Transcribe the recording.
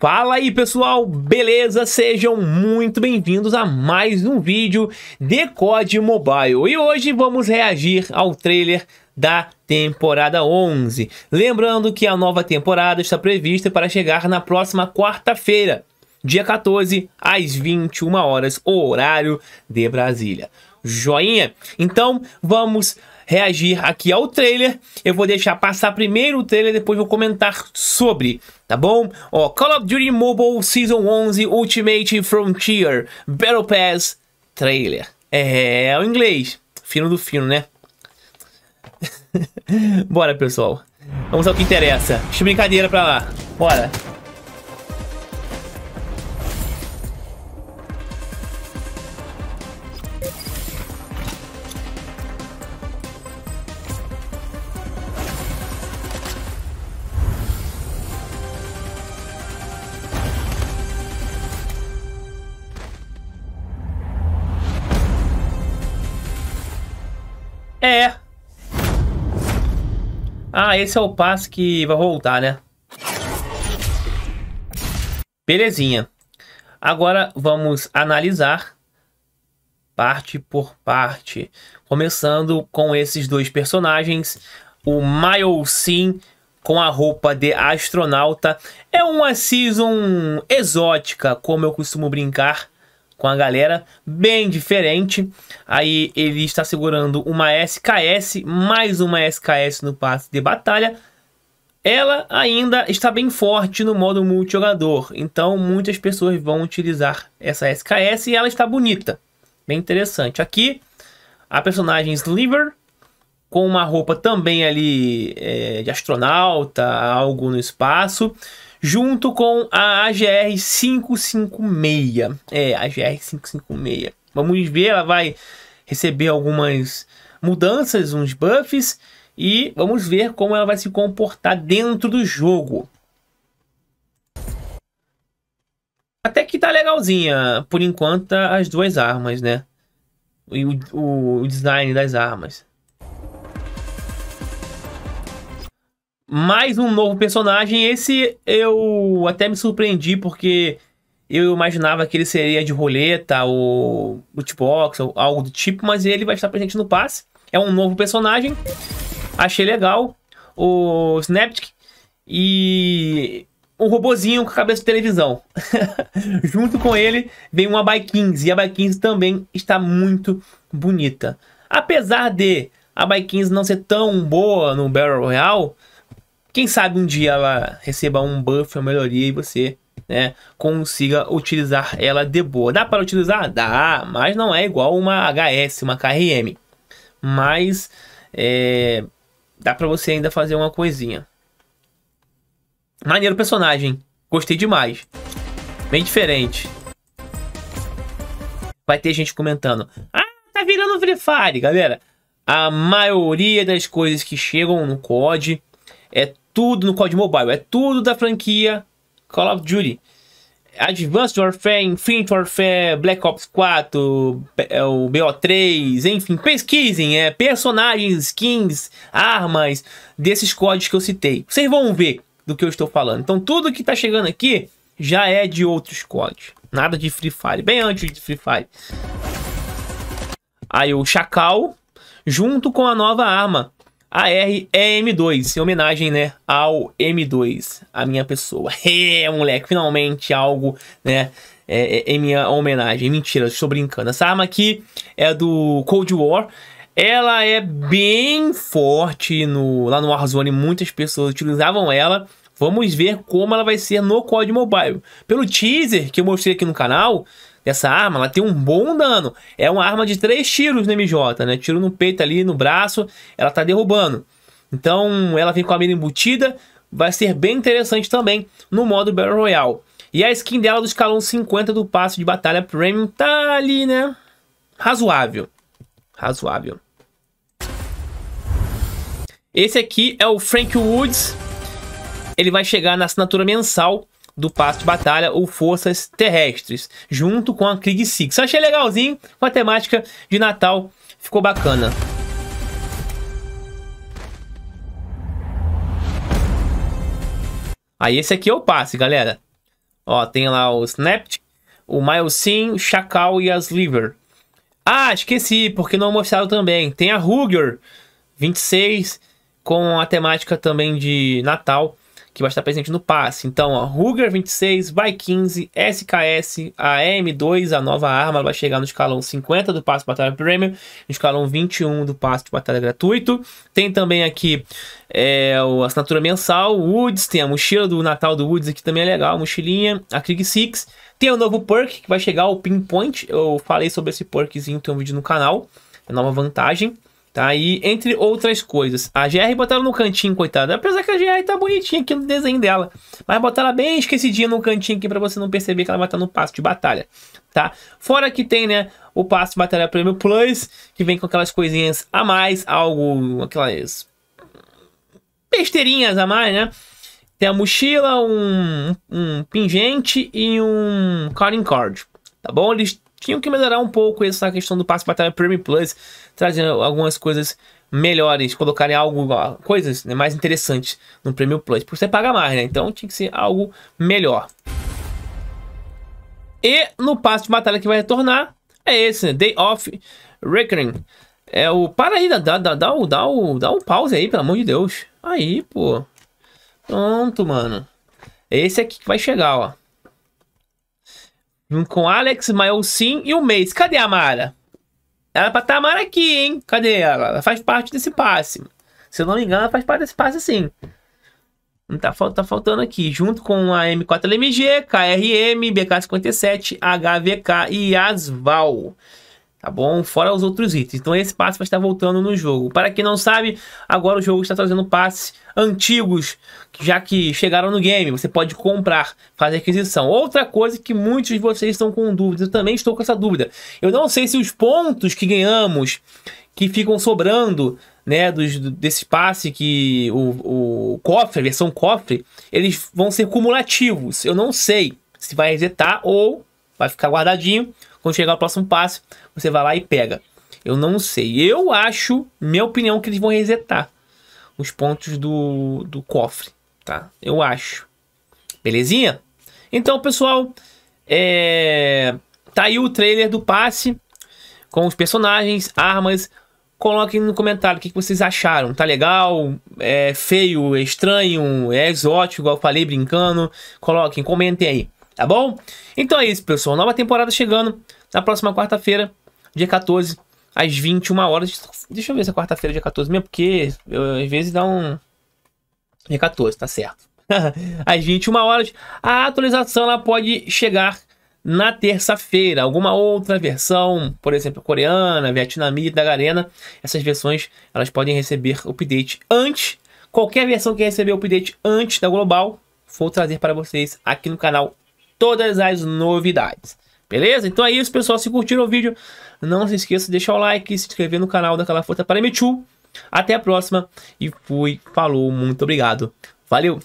Fala aí pessoal, beleza? Sejam muito bem-vindos a mais um vídeo de COD Mobile e hoje vamos reagir ao trailer da temporada 11. Lembrando que a nova temporada está prevista para chegar na próxima quarta-feira, dia 14, às 21 horas, horário de Brasília. Joinha? Então vamos reagir aqui ao trailer. Eu vou deixar passar primeiro o trailer, depois vou comentar sobre, tá bom? Ó, Call of Duty Mobile Season 11 Ultimate Frontier Battle Pass Trailer. É, é, o inglês. Fino do fino, né? Bora, pessoal. Vamos ao que interessa. Deixa brincadeira pra lá. Bora. É. Ah, esse é o passe que vai voltar, né? Belezinha. Agora vamos analisar parte por parte. Começando com esses dois personagens. O Miles Sim com a roupa de astronauta. É uma season exótica, como eu costumo brincar com a galera, bem diferente. Aí ele está segurando uma SKS, mais uma SKS no passe de batalha. Ela ainda está bem forte no modo multijogador, então muitas pessoas vão utilizar essa SKS e ela está bonita, bem interessante. Aqui a personagem Sliver com uma roupa também ali é, de astronauta, algo no espaço junto com a AGR 556. É, AGR 556. Vamos ver, ela vai receber algumas mudanças, uns buffs e vamos ver como ela vai se comportar dentro do jogo. Até que tá legalzinha, por enquanto, as duas armas, né? E o, o design das armas. mais um novo personagem. Esse eu até me surpreendi porque eu imaginava que ele seria de roleta ou lootbox ou algo do tipo, mas ele vai estar presente no passe. É um novo personagem. Achei legal o Snaptic e um robozinho com a cabeça de televisão. Junto com ele vem uma Bike 15 e a Bike 15 também está muito bonita. Apesar de a Bike 15 não ser tão boa no Battle Royale, quem sabe um dia ela receba um buff, uma melhoria e você né, consiga utilizar ela de boa. Dá para utilizar? Dá, mas não é igual uma HS, uma KRM. Mas é, dá para você ainda fazer uma coisinha. Maneiro personagem, gostei demais. Bem diferente. Vai ter gente comentando. Ah, tá virando Free Fire, galera. A maioria das coisas que chegam no COD é tudo no COD Mobile, é tudo da franquia Call of Duty. Advanced Warfare, Infinite Warfare, Black Ops 4, é o BO3, enfim, pesquisem, é, personagens, skins, armas desses códigos que eu citei. Vocês vão ver do que eu estou falando. Então tudo que está chegando aqui já é de outros códigos. Nada de Free Fire, bem antes de Free Fire. Aí o Chacal, junto com a nova arma, m 2 em homenagem, né, ao M2, a minha pessoa. É, moleque, finalmente algo, né, é, é, é minha homenagem. Mentira, estou brincando. Essa arma aqui é do Cold War. Ela é bem forte no, lá no Warzone, muitas pessoas utilizavam ela. Vamos ver como ela vai ser no COD Mobile. Pelo teaser que eu mostrei aqui no canal, essa arma ela tem um bom dano. É uma arma de três tiros no MJ, né? Tiro no peito ali, no braço, ela tá derrubando. Então ela vem com a mira embutida, vai ser bem interessante também no modo Battle Royale. E a skin dela do escalão 50 do passo de batalha Premium tá ali, né? Razoável. Razoável. Esse aqui é o Frank Woods. Ele vai chegar na assinatura mensal do passo de batalha ou forças terrestres, junto com a Krieg Six. Achei legalzinho, com a temática de Natal, ficou bacana. Aí esse aqui é o passe, galera. Ó, tem lá o Snapt, o Milesin, Chacal e a Sliver. Ah, esqueci, porque não mostraram também. Tem a Ruger 26, com a temática também de Natal que vai estar presente no passe. Então, ó, Ruger 26, Vai 15, SKS, a M2, a nova arma, vai chegar no escalão 50 do passe de batalha premium, no escalão 21 do passe de batalha gratuito. Tem também aqui é, a assinatura mensal, Woods, tem a mochila do Natal do Woods aqui também é legal, a mochilinha, a Krieg Six. Tem o novo perk que vai chegar, o Pinpoint, eu falei sobre esse perkzinho, tem um vídeo no canal, é nova vantagem. Tá? E entre outras coisas. A GR botaram no cantinho, coitada. Apesar que a GR tá bonitinha aqui no desenho dela. Mas botaram ela bem esquecidinha no cantinho aqui para você não perceber que ela vai estar no passo de batalha. Tá? Fora que tem, né? O passo de batalha Premium Plus, que vem com aquelas coisinhas a mais, algo. aquelas. besteirinhas a mais, né? Tem a mochila, um, um pingente e um calling card. Tá bom? Eles tinham que melhorar um pouco essa questão do passe batalha Premium Plus, trazendo algumas coisas melhores, colocarem algo, coisas né, mais interessantes no Premium Plus, porque você paga mais, né? Então tinha que ser algo melhor. E no passe de batalha que vai retornar é esse, né? Day of Reckoning. É o. Para aí, dá, dá, dá, dá, o, dá, o, dá um pause aí, pelo amor de Deus. Aí, pô. Pronto, mano. Esse aqui que vai chegar, ó. Com Alex, Mael Sim e o Mace. Cadê a Mara? Ela é pra estar tá Mara aqui, hein? Cadê ela? Ela faz parte desse passe. Se eu não me engano, ela faz parte desse passe sim. Não hum, tá, tá faltando aqui. Junto com a M4LMG, KRM, BK57, HVK e Asval tá bom? Fora os outros itens. Então esse passe vai estar voltando no jogo. Para quem não sabe, agora o jogo está trazendo passes antigos, já que chegaram no game. Você pode comprar, fazer aquisição. Outra coisa que muitos de vocês estão com dúvida, eu também estou com essa dúvida. Eu não sei se os pontos que ganhamos, que ficam sobrando, né, dos, desse passe que o, o cofre, a versão cofre, eles vão ser cumulativos. Eu não sei se vai resetar ou vai ficar guardadinho quando chegar o próximo passo, você vai lá e pega. Eu não sei. Eu acho, minha opinião, que eles vão resetar os pontos do, do cofre, tá? Eu acho. Belezinha? Então, pessoal, é... tá aí o trailer do passe com os personagens, armas. Coloquem no comentário o que, vocês acharam. Tá legal? É feio? É estranho? É exótico? Igual eu falei brincando? Coloquem, comentem aí tá bom? Então é isso, pessoal. Nova temporada chegando na próxima quarta-feira, dia 14, às 21 horas. Deixa eu ver se é quarta-feira, dia 14 mesmo, porque eu, às vezes dá um. Dia 14, tá certo. às 21 horas. A atualização ela pode chegar na terça-feira. Alguma outra versão, por exemplo, coreana, vietnamita, arena, essas versões elas podem receber update antes. Qualquer versão que receber update antes da global, vou trazer para vocês aqui no canal todas as novidades. Beleza? Então é isso, pessoal. Se curtiram o vídeo, não se esqueça de deixar o like, se inscrever no canal daquela força para Michu. Até a próxima e fui, falou, muito obrigado. Valeu!